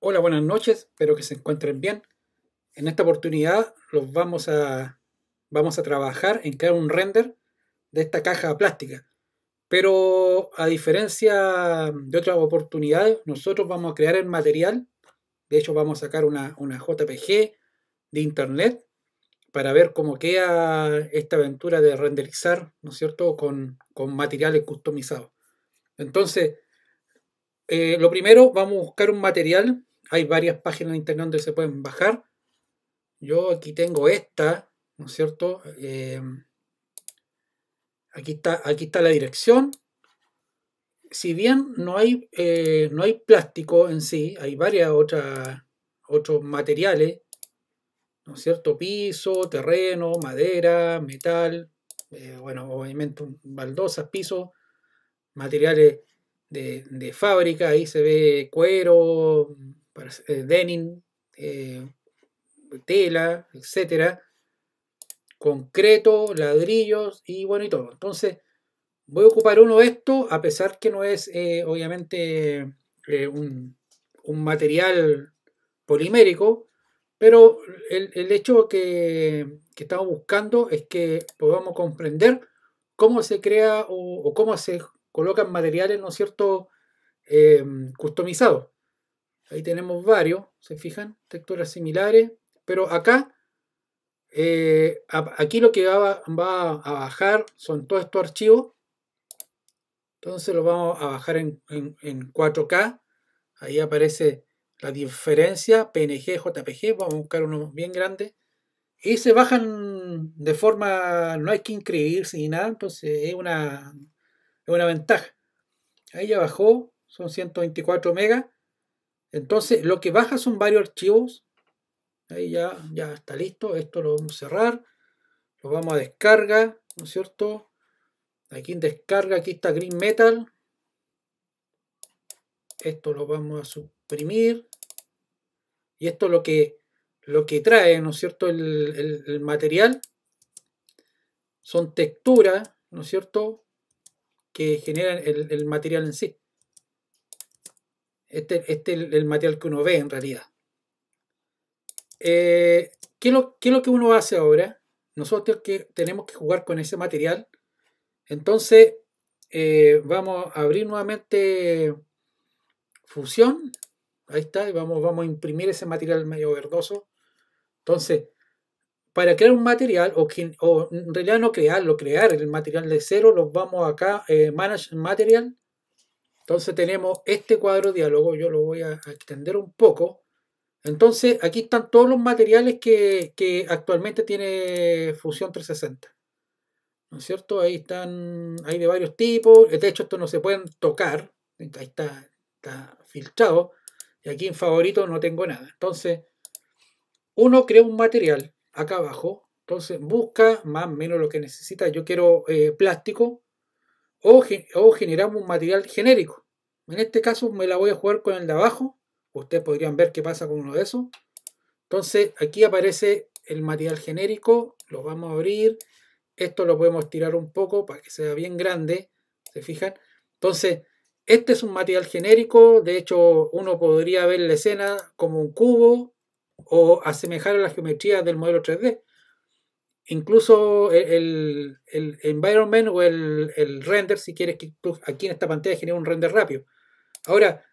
Hola, buenas noches, espero que se encuentren bien. En esta oportunidad los vamos a, vamos a trabajar en crear un render de esta caja plástica. Pero a diferencia de otras oportunidades, nosotros vamos a crear el material. De hecho, vamos a sacar una, JPG de internet para ver cómo queda esta aventura de renderizar, ¿no es cierto?, con, materiales customizados. Entonces, eh, lo primero, vamos a buscar un material hay varias páginas en internet donde se pueden bajar. Yo aquí tengo esta, ¿no es cierto? Eh, aquí, está, aquí está la dirección. Si bien no hay, eh, no hay plástico en sí, hay varias otras, otros materiales, ¿no es cierto? Piso, terreno, madera, metal, eh, bueno, obviamente baldosas, piso. materiales de, de, fábrica, ahí se ve cuero, eh, denim, eh, tela, etcétera, concreto, ladrillos y bueno y todo. Entonces voy a ocupar uno de estos, a pesar que no es eh, obviamente un, material polimérico, pero el, hecho que, estamos buscando es que podamos comprender cómo se crea o, o cómo se colocan materiales, ¿no es cierto?, em, customizados. Ahí tenemos varios, ¿se fijan? Texturas similares, pero acá, eh, aquí lo que va, a bajar son todos estos archivos. Entonces lo vamos a bajar en, 4K. Ahí aparece la diferencia, PNG, JPG, vamos a buscar uno bien grande. Y se bajan de forma, no hay que inscribirse ni nada, entonces es una, es una ventaja. Ahí ya bajó, son 124 megas. Entonces, lo que baja son varios archivos. Ahí ya, ya está listo. Esto lo vamos a cerrar. Lo vamos a descarga, ¿no es cierto? Aquí en descarga, aquí está Green Metal. Esto lo vamos a suprimir. Y esto es lo que, lo que trae, ¿no es cierto? El, material son texturas, ¿no es cierto?, que generan el material en sí. Este, este, es el material que uno ve en realidad. Eh, ¿qué, es lo, que uno hace ahora? Nosotros que tenemos que jugar con ese material. Entonces, eh, vamos a abrir nuevamente fusión. Ahí está, y vamos, vamos a imprimir ese material medio verdoso. Entonces, para crear un material, o, en realidad no crearlo, crear el material de cero, lo vamos acá, eh, Manage Material, entonces tenemos este cuadro de diálogo, yo lo voy a extender un poco. Entonces aquí están todos los materiales que, actualmente tiene Fusión 360. ¿No es cierto? Ahí están, hay de varios tipos. De hecho, estos no se pueden tocar. Ahí está, está filtrado. Y aquí en favorito no tengo nada. Entonces, uno crea un material acá abajo. Entonces busca más o menos lo que necesita. Yo quiero eh, plástico o, generamos un material genérico. En este caso me la voy a jugar con el de abajo. Ustedes podrían ver qué pasa con uno de esos. Entonces aquí aparece el material genérico. Lo vamos a abrir. Esto lo podemos tirar un poco para que sea bien grande. ¿Se fijan? Entonces este es un material genérico. De hecho uno podría ver la escena como un cubo o asemejar a la geometría del modelo 3D incluso el, environment o el, render, si quieres que aquí en esta pantalla genere un render rápido. Ahora,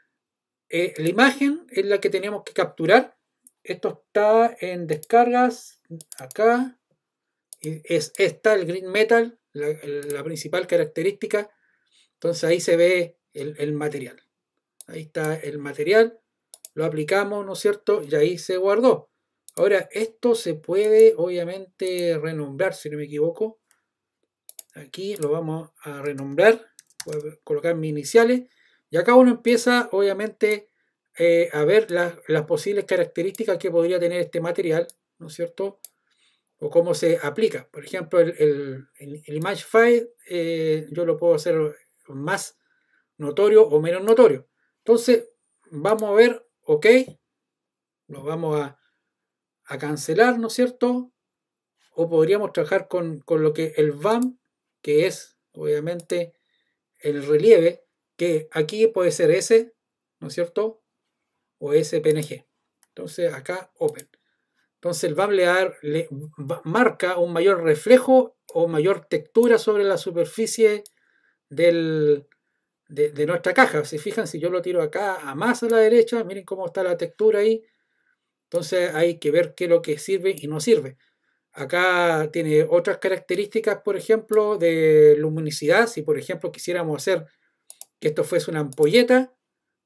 eh, la imagen es la que tenemos que capturar. Esto está en descargas, acá. Es esta, el green metal, la, principal característica. Entonces ahí se ve el, el material. Ahí está el material. Lo aplicamos, ¿no es cierto? Y ahí se guardó. Ahora, esto se puede obviamente renombrar, si no me equivoco. Aquí lo vamos a renombrar. Voy colocar mis iniciales. Y acá uno empieza, obviamente, eh, a ver las, posibles características que podría tener este material, ¿no es cierto? O cómo se aplica. Por ejemplo, el, el, image file eh, yo lo puedo hacer más notorio o menos notorio. Entonces, vamos a ver, ok, Nos vamos a a cancelar, ¿no es cierto? O podríamos trabajar con, lo que el VAM, que es obviamente el relieve, que aquí puede ser S, ¿no es cierto? O PNG. Entonces acá Open. Entonces el VAM le, marca un mayor reflejo o mayor textura sobre la superficie de, de, nuestra caja. Si fijan, si yo lo tiro acá a más a la derecha, miren cómo está la textura ahí. Entonces hay que ver qué es lo que sirve y no sirve. Acá tiene otras características, por ejemplo, de luminosidad. Si, por ejemplo, quisiéramos hacer que esto fuese una ampolleta,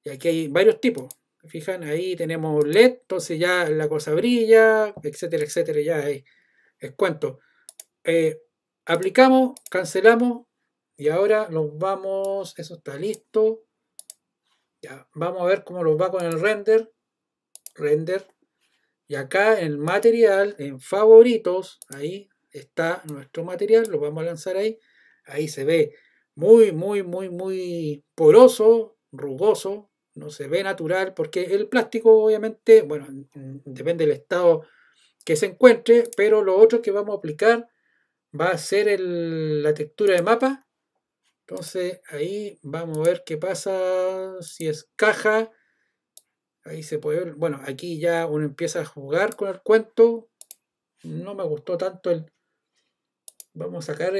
y aquí hay varios tipos. Fijan, ahí tenemos LED, entonces ya la cosa brilla, etcétera, etcétera, ya ahí es cuento. Eh, aplicamos, cancelamos y ahora nos vamos, eso está listo. Ya, vamos a ver cómo los va con el render. Render, y acá el material, en favoritos, ahí está nuestro material, lo vamos a lanzar ahí. Ahí se ve muy, muy, muy, muy poroso, rugoso, no se ve natural, porque el plástico obviamente, bueno, depende del estado que se encuentre, pero lo otro que vamos a aplicar va a ser la textura de mapa. Entonces ahí vamos a ver qué pasa si es caja Ahí se puede ver. Bueno, aquí ya uno empieza a jugar con el cuento. No me gustó tanto el... Vamos a sacar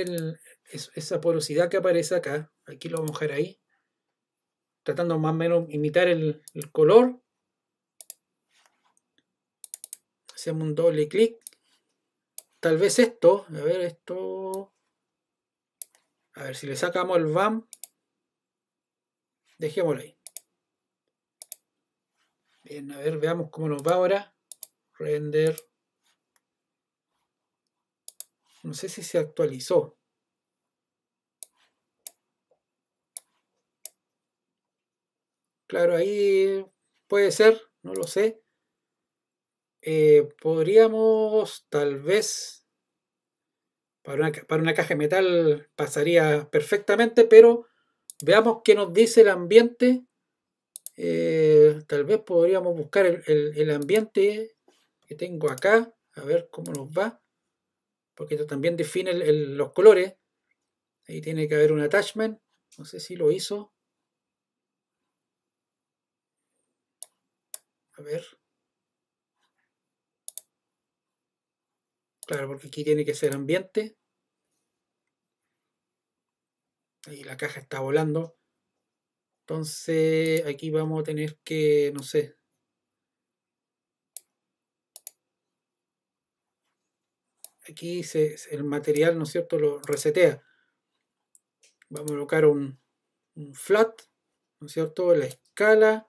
esa porosidad que aparece acá. Aquí lo vamos a dejar ahí. Tratando más o menos imitar el, el color. Hacemos un doble clic. Tal vez esto. A ver, esto... A ver, si le sacamos el BAM. Dejémoslo ahí a ver, veamos cómo nos va ahora. Render. No sé si se actualizó. Claro, ahí puede ser, no lo sé. Eh, podríamos tal vez para una, para una caja de metal pasaría perfectamente, pero veamos qué nos dice el ambiente eh, tal vez podríamos buscar el, el, ambiente que tengo acá, a ver cómo nos va, porque esto también define los colores. Ahí tiene que haber un attachment, no sé si lo hizo. A ver. Claro, porque aquí tiene que ser ambiente. y la caja está volando. Entonces aquí vamos a tener que, no sé. Aquí el material, ¿no es cierto?, lo resetea. Vamos a colocar un, un flat, ¿no es cierto?, la escala.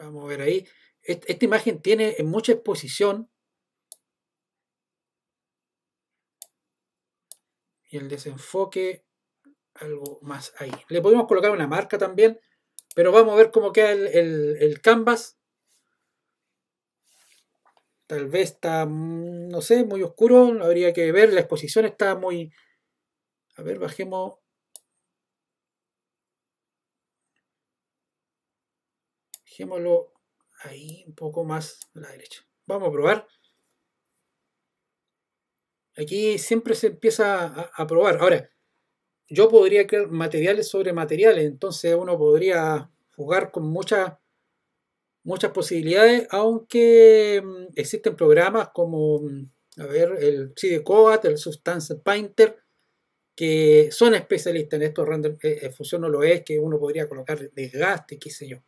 Vamos a ver ahí. Esta imagen tiene mucha exposición, y el desenfoque algo más ahí. Le podemos colocar una marca también, pero vamos a ver cómo queda el, canvas. Tal vez está, mm, no sé, muy oscuro, habría que ver, la exposición está muy... A ver, bajemos... Bajémoslo ahí un poco más a la derecha. Vamos a probar. Aquí siempre se empieza a, probar. Ahora, yo podría crear materiales sobre materiales, entonces uno podría jugar con muchas muchas posibilidades, aunque mm, existen programas como, mm, a ver, el CD el Substance Painter, que son especialistas en esto, Render eh, no lo es, que uno podría colocar desgaste, qué sé yo.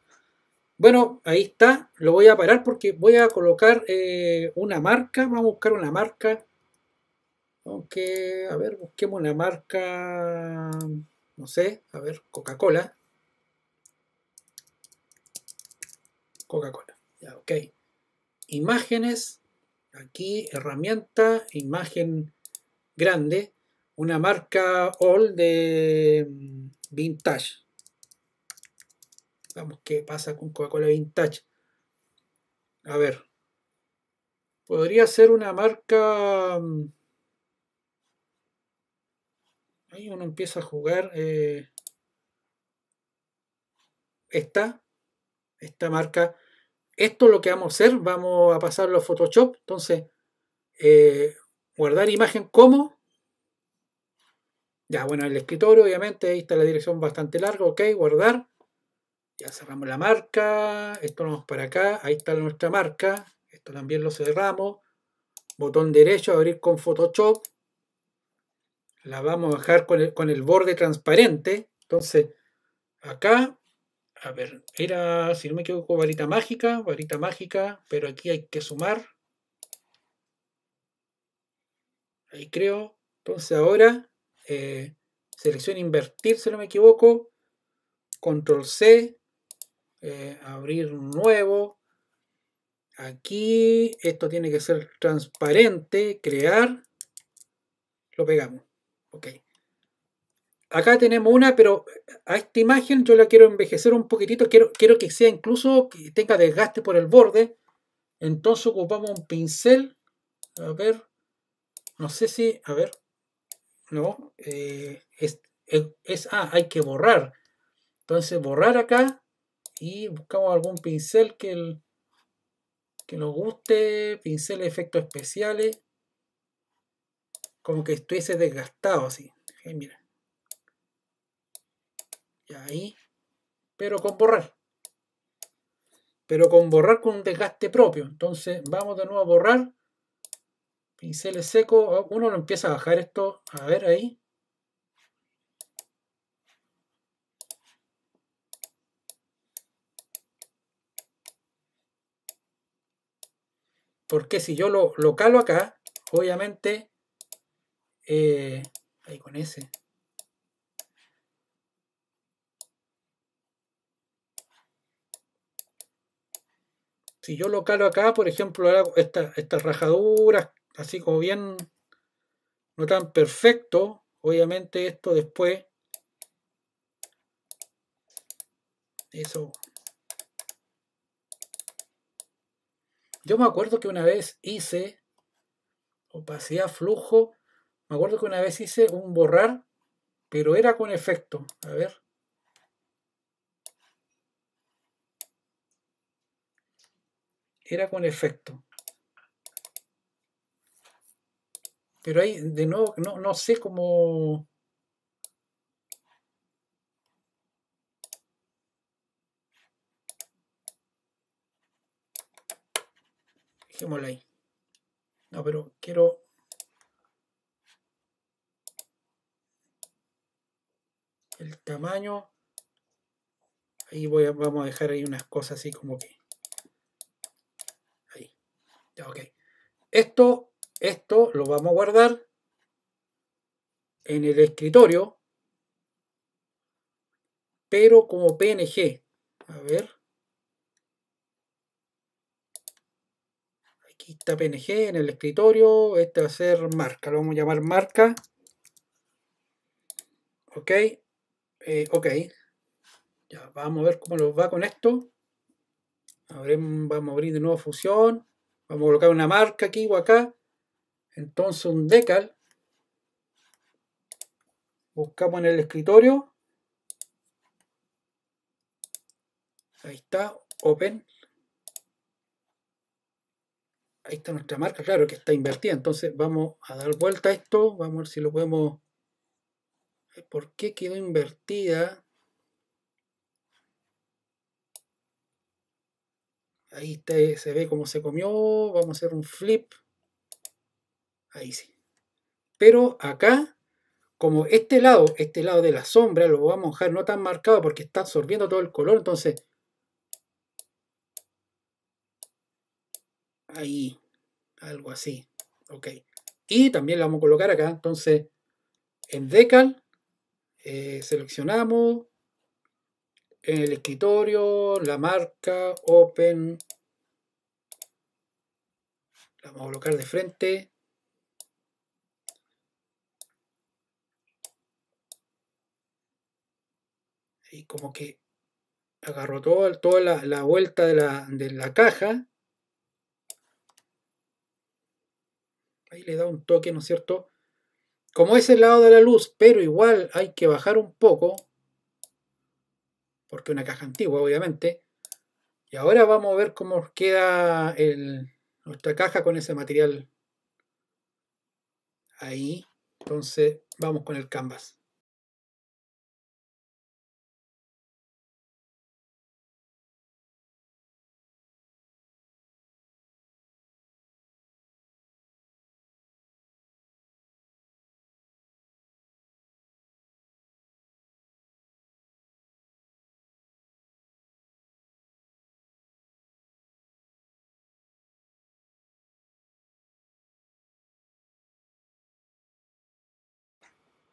Bueno, ahí está, lo voy a parar porque voy a colocar eh, una marca, vamos a buscar una marca aunque, a ver, busquemos una marca, no sé, a ver, Coca-Cola. Coca-Cola, ya, ok. Imágenes, aquí herramienta, imagen grande, una marca all de mm, vintage. Vamos, ¿qué pasa con Coca-Cola vintage? A ver, podría ser una marca... Mm, uno empieza a jugar. Eh, esta, esta marca. Esto es lo que vamos a hacer. Vamos a pasarlo a Photoshop. Entonces, eh, guardar imagen como. Ya, bueno, el escritorio, obviamente, ahí está la dirección bastante larga. Ok, guardar. Ya cerramos la marca. Esto vamos para acá. Ahí está nuestra marca. Esto también lo cerramos. Botón derecho, abrir con Photoshop la vamos a bajar con el, borde transparente. Entonces, acá, a ver, era, si no me equivoco, varita mágica, varita mágica, pero aquí hay que sumar. Ahí creo. Entonces ahora, eh, invertir, si no me equivoco. Control C, eh, abrir nuevo. Aquí, esto tiene que ser transparente, crear, lo pegamos. Ok. Acá tenemos una, pero a esta imagen yo la quiero envejecer un poquitito. Quiero, quiero que sea incluso que tenga desgaste por el borde. Entonces ocupamos un pincel. A ver. No sé si. A ver. No. Eh, es, es, ah, hay que borrar. Entonces borrar acá. Y buscamos algún pincel que, que nos guste. Pincel de efectos especiales como que estuviese desgastado así. mira. Y ahí. Pero con borrar. Pero con borrar con un desgaste propio. Entonces vamos de nuevo a borrar. Pinceles secos. Ah, uno lo empieza a bajar esto. A ver ahí. Porque si yo lo, lo calo acá, obviamente eh, ahí con ese. Si yo lo calo acá, por ejemplo, estas esta rajaduras, así como bien no tan perfecto, obviamente esto después, eso. Yo me acuerdo que una vez hice opacidad flujo me acuerdo que una vez hice un borrar, pero era con efecto. A ver. Era con efecto. Pero ahí, de nuevo, no, sé cómo... Dejémosla ahí. No, pero quiero el tamaño. Ahí voy a, vamos a dejar ahí unas cosas así como que. Ahí. ok. Esto, esto lo vamos a guardar en el escritorio. Pero como PNG. A ver. Aquí está PNG en el escritorio. Este va a ser marca. Lo vamos a llamar marca. Ok. Eh, ok. Ya, vamos a ver cómo nos va con esto. vamos a abrir de nuevo fusión. Vamos a colocar una marca aquí o acá. Entonces un decal. Buscamos en el escritorio. Ahí está, open. Ahí está nuestra marca, claro que está invertida. Entonces vamos a dar vuelta a esto. Vamos a ver si lo podemos por qué quedó invertida. Ahí eh, se ve cómo se comió. Vamos a hacer un flip. Ahí sí. Pero acá, como este lado, este lado de la sombra, lo vamos a dejar no tan marcado porque está absorbiendo todo el color. Entonces, ahí, algo así. Ok. Y también la vamos a colocar acá. Entonces, en decal eh, seleccionamos en el escritorio la marca Open. vamos a colocar de frente. Y como que agarró todo, toda la, vuelta de la, de la caja. Ahí le da un toque, ¿no es cierto? como es el lado de la luz, pero igual hay que bajar un poco, porque una caja antigua, obviamente. Y ahora vamos a ver cómo queda nuestra caja con ese material ahí. Entonces, vamos con el canvas.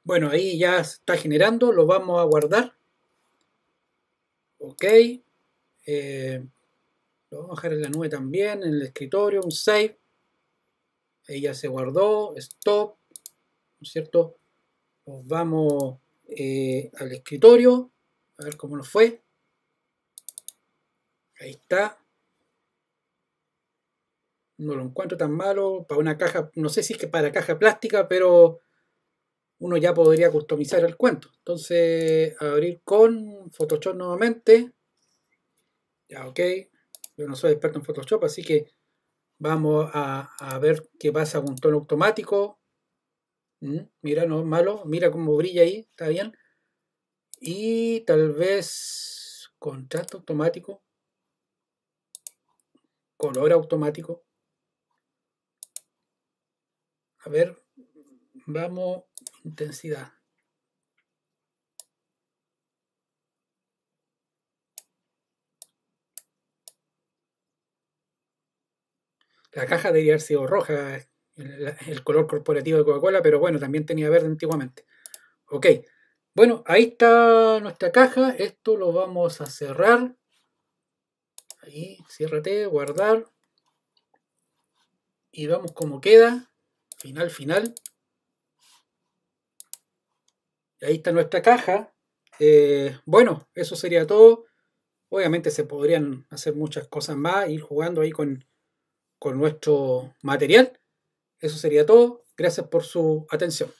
Bueno, ahí ya está generando, lo vamos a guardar. Ok. Eh, lo vamos a dejar en la nube también, en el escritorio, un save. Ahí ya se guardó, stop, ¿no es cierto? Nos vamos eh, al escritorio, a ver cómo nos fue. Ahí está. No lo encuentro tan malo, para una caja, no sé si es que para caja plástica, pero uno ya podría customizar el cuento. Entonces, abrir con Photoshop nuevamente. Ya, ok. Yo no soy experto en Photoshop, así que vamos a, ver qué pasa con tono automático. Mm, mira, no es malo. Mira cómo brilla ahí, está bien. Y tal vez contraste automático. Color automático. A ver, vamos intensidad. La caja debería haber sido roja, el, color corporativo de Coca-Cola, pero bueno, también tenía verde antiguamente. Ok, bueno, ahí está nuestra caja. Esto lo vamos a cerrar. Ahí, ciérrate, guardar. Y vamos como queda. Final, final. Ahí está nuestra caja. Eh, bueno, eso sería todo. Obviamente se podrían hacer muchas cosas más, ir jugando ahí con nuestro material. Eso sería todo. Gracias por su atención.